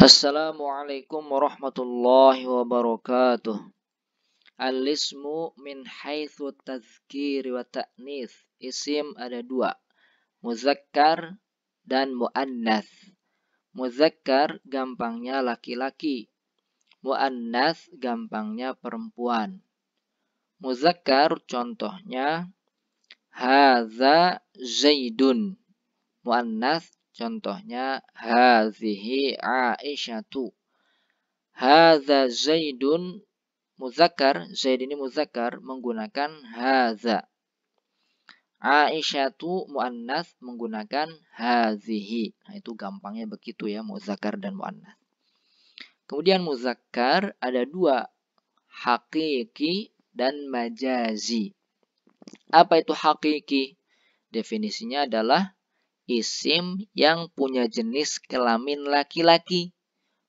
Assalamualaikum warahmatullahi wabarakatuh. Al-ismu min haythu tazkir wa ta'nith. Isim ada dua. Muzakkar dan mu'annath. Muzakkar gampangnya laki-laki. Mu'annath gampangnya perempuan. Muzakkar contohnya haza Zaidun. Mu'annath Contohnya hazihi Aisyatu. Hadza Zaidun muzakkar, Zaid ini muzakkar menggunakan Haza, Aisyatu muannas menggunakan hazihi. Nah, itu gampangnya begitu ya muzakkar dan muannas. Kemudian muzakkar ada dua, hakiki dan majazi. Apa itu hakiki? Definisinya adalah isim yang punya jenis kelamin laki-laki,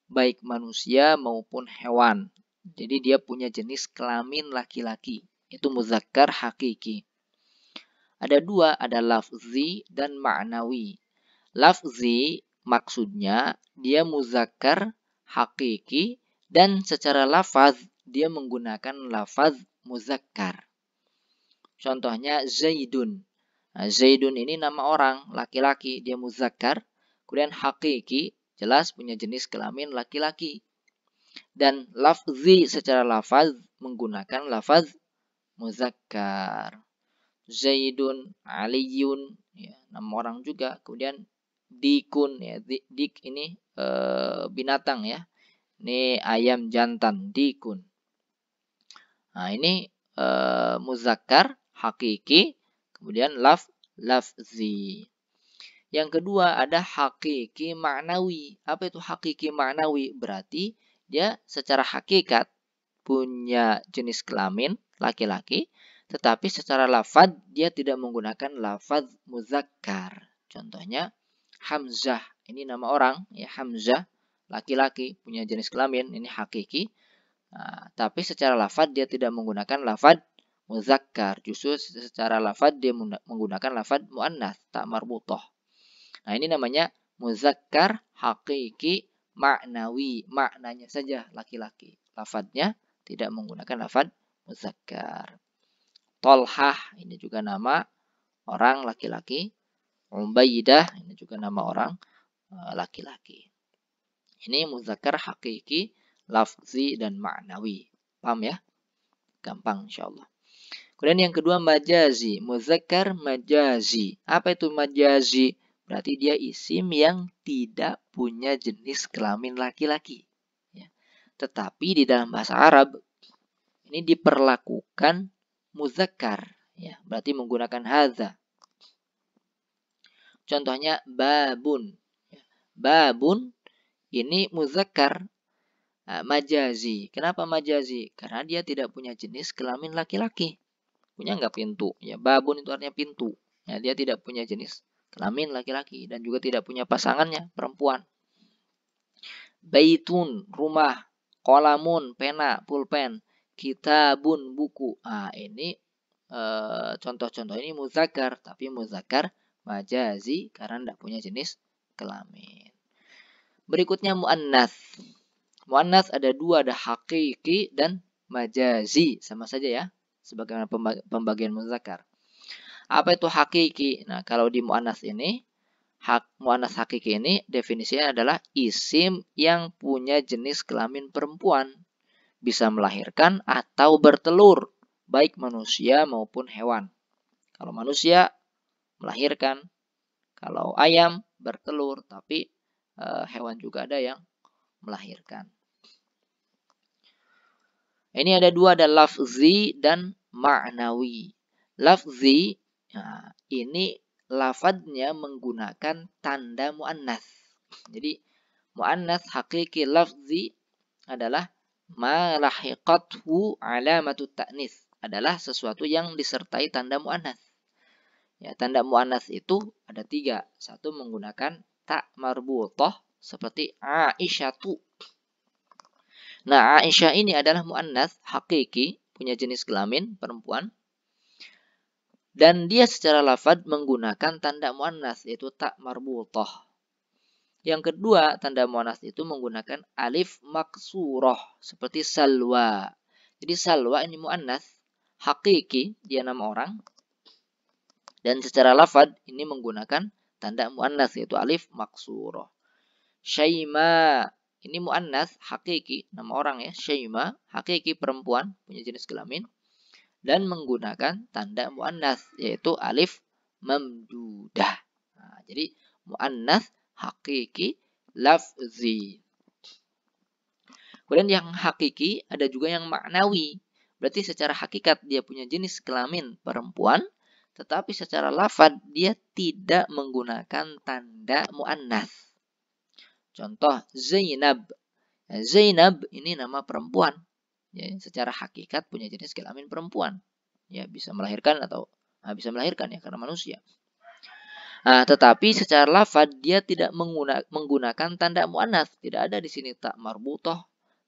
baik manusia maupun hewan. Jadi dia punya jenis kelamin laki-laki, itu muzakkar hakiki. Ada dua, ada lafzi dan ma'nawi. Lafzi maksudnya dia muzakkar hakiki dan secara lafaz dia menggunakan lafaz muzakkar. Contohnya Zaidun. Nah, Zaidun ini nama orang, laki-laki, dia muzakkar. Kemudian hakiki, jelas punya jenis kelamin laki-laki. Dan lafzi secara lafaz menggunakan lafaz muzakkar. Zaidun, Aliyun, ya, nama orang juga. Kemudian dikun, ya, dik ini e, binatang ya. Ini ayam jantan, dikun. Nah ini e, muzakkar, hakiki, Kemudian laf lafzi. Yang kedua ada hakiki maknawi. Apa itu hakiki maknawi? Berarti dia secara hakikat punya jenis kelamin laki-laki, tetapi secara lafad dia tidak menggunakan lafad muzakkar. Contohnya Hamzah, ini nama orang ya Hamzah, laki-laki punya jenis kelamin, ini hakiki. Nah, tapi secara lafad dia tidak menggunakan lafad muzakkar. Justru secara lafad dia menggunakan lafad mu'annas, tak marbutoh. Nah ini namanya muzakkar hakiki maknawi. Maknanya saja laki-laki. Lafadnya tidak menggunakan lafad muzakkar. Tolhah, ini juga nama orang laki-laki. Umbaidah, ini juga nama orang eh, laki-laki. Ini muzakkar hakiki, lafzi, dan maknawi. Paham ya? Gampang insya Kemudian yang kedua majazi, muzakkar majazi. Apa itu majazi? Berarti dia isim yang tidak punya jenis kelamin laki-laki. Ya. Tetapi di dalam bahasa Arab ini diperlakukan muzakkar, ya. Berarti menggunakan haza. Contohnya babun. Ya. Babun ini muzakkar eh, majazi. Kenapa majazi? Karena dia tidak punya jenis kelamin laki-laki punya nggak pintu ya babun itu artinya pintu ya dia tidak punya jenis kelamin laki-laki dan juga tidak punya pasangannya perempuan baitun rumah kolamun pena pulpen kitabun buku ah ini eh, contoh-contoh ini muzakar tapi muzakar majazi karena tidak punya jenis kelamin berikutnya muannas muannas ada dua ada hakiki dan majazi sama saja ya sebagaimana pembagian muzakar Apa itu hakiki? Nah, kalau di muannas ini hak muannas hakiki ini definisinya adalah isim yang punya jenis kelamin perempuan, bisa melahirkan atau bertelur, baik manusia maupun hewan. Kalau manusia melahirkan, kalau ayam bertelur, tapi e, hewan juga ada yang melahirkan. Ini ada dua, ada lafzi dan ma'nawi. Lafzi nah, ini lafadznya menggunakan tanda muannas. Jadi muannas hakiki lafzi adalah ma lahiqathu alamatu ta'nis adalah sesuatu yang disertai tanda muannas. Ya, tanda muannas itu ada tiga. Satu menggunakan tak marbutoh seperti Aisyatu. Nah, Aisyah ini adalah muannas hakiki punya jenis kelamin perempuan dan dia secara lafad menggunakan tanda muannas yaitu tak marbutoh. Yang kedua, tanda muannas itu menggunakan alif maksuroh seperti salwa. Jadi salwa ini muannas hakiki dia nama orang dan secara lafad ini menggunakan tanda muannas yaitu alif maksuroh. Shaima ini mu'annas, hakiki, nama orang ya, syaima, hakiki perempuan, punya jenis kelamin. Dan menggunakan tanda mu'annas, yaitu alif memdudah. Nah, jadi mu'annas, hakiki, lafzi. Kemudian yang hakiki ada juga yang maknawi. Berarti secara hakikat dia punya jenis kelamin perempuan, tetapi secara lafad dia tidak menggunakan tanda mu'annas. Contoh Zainab. Ya, Zainab ini nama perempuan. Ya, secara hakikat punya jenis kelamin perempuan. Ya, bisa melahirkan atau nah, bisa melahirkan ya karena manusia. Nah, tetapi secara lafad dia tidak menggunakan tanda muannas, Tidak ada di sini tak marbutoh,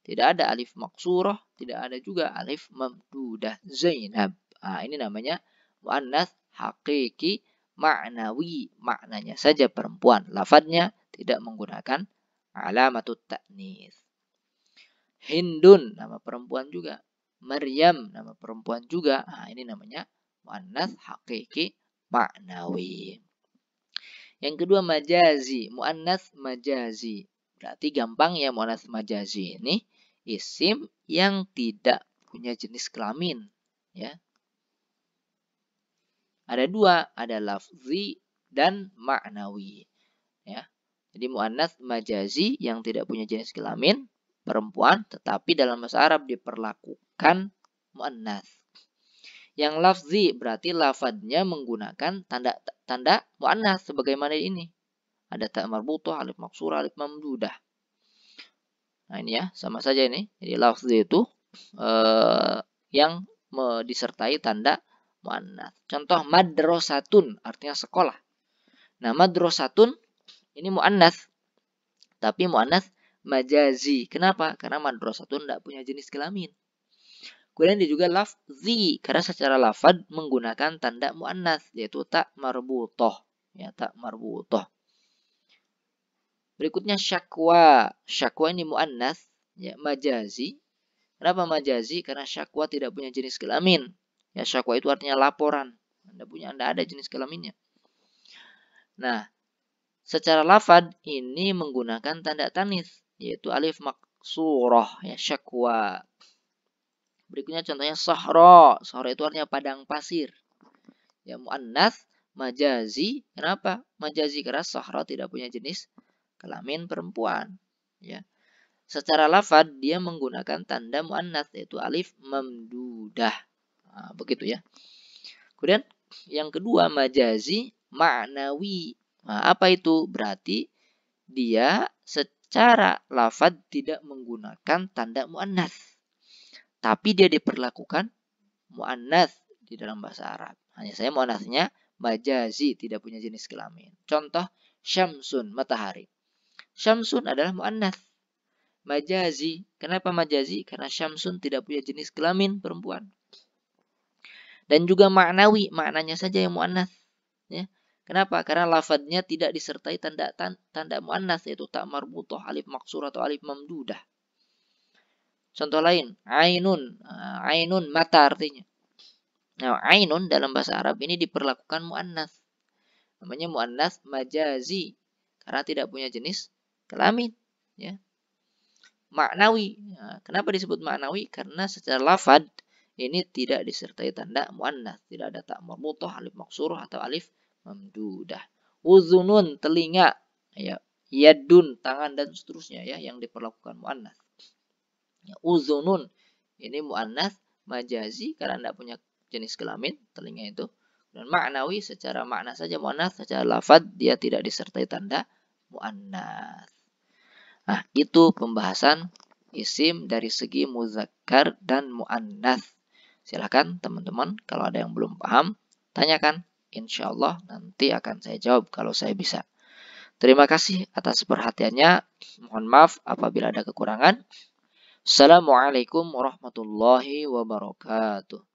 tidak ada alif maksuroh, tidak ada juga alif mamdudah. Zainab. Nah, ini namanya muannas hakiki maknawi maknanya saja perempuan. Lafadnya tidak menggunakan alamatut ta'nis. Hindun, nama perempuan juga. Maryam, nama perempuan juga. Nah, ini namanya mu'annas hakiki maknawi. Yang kedua majazi, mu'annas majazi. Berarti gampang ya mu'annas majazi ini isim yang tidak punya jenis kelamin. Ya, ada dua, ada lafzi dan maknawi. Ya. Jadi muannas majazi yang tidak punya jenis kelamin perempuan tetapi dalam bahasa Arab diperlakukan muannas. Yang lafzi berarti lafadznya menggunakan tanda tanda muannas, sebagaimana ini. Ada tak marbutah, alif maksura, alif mamdudah. Nah ini ya, sama saja ini. Jadi lafzi itu eh, yang disertai tanda muannats. Contoh madrasatun artinya sekolah. Nah, madrasatun ini muannats. Tapi muannats majazi. Kenapa? Karena madrasatun tidak punya jenis kelamin. Kemudian dia juga lafzi karena secara lafad menggunakan tanda muannats yaitu tak marbutoh ya tak marbutoh. Berikutnya syakwa. Syakwa ini muannats ya majazi. Kenapa majazi? Karena syakwa tidak punya jenis kelamin. Ya syakwa itu artinya laporan. Anda punya, Anda ada jenis kelaminnya. Nah, secara lafad ini menggunakan tanda tanis yaitu alif maksurah ya syakwa. Berikutnya contohnya sahra. Sahra itu artinya padang pasir. Ya muannas majazi. Kenapa? Majazi karena sahra tidak punya jenis kelamin perempuan. Ya. Secara lafad dia menggunakan tanda muannas yaitu alif mamdudah. Ah, begitu ya. Kemudian yang kedua majazi maknawi. Nah, apa itu? Berarti dia secara lafad tidak menggunakan tanda mu'annath. Tapi dia diperlakukan mu'annath di dalam bahasa Arab. Hanya saya mu'annathnya majazi, tidak punya jenis kelamin. Contoh, syamsun, matahari. Syamsun adalah mu'annath. Majazi. Kenapa majazi? Karena syamsun tidak punya jenis kelamin perempuan dan juga maknawi maknanya saja yang muannas ya kenapa karena lafadznya tidak disertai tanda tanda muannas yaitu tak marbutoh alif maksur atau alif mamdudah contoh lain ainun ah, ainun mata artinya nah ainun dalam bahasa Arab ini diperlakukan muannas namanya muannas majazi karena tidak punya jenis kelamin ya maknawi. Ah, kenapa disebut maknawi? Karena secara lafad ini tidak disertai tanda muannas, tidak ada tak marmutah, alif maksurah atau alif mamdudah. Uzunun telinga, ya, yadun tangan dan seterusnya ya yang diperlakukan muannas. Ya, uzunun ini muannas majazi karena tidak punya jenis kelamin telinga itu. Dan maknawi secara makna saja muannas, secara lafad dia tidak disertai tanda muannas. Nah, itu pembahasan isim dari segi muzakkar dan muannas. Silahkan teman-teman kalau ada yang belum paham, tanyakan. Insya Allah nanti akan saya jawab kalau saya bisa. Terima kasih atas perhatiannya. Mohon maaf apabila ada kekurangan. Assalamualaikum warahmatullahi wabarakatuh.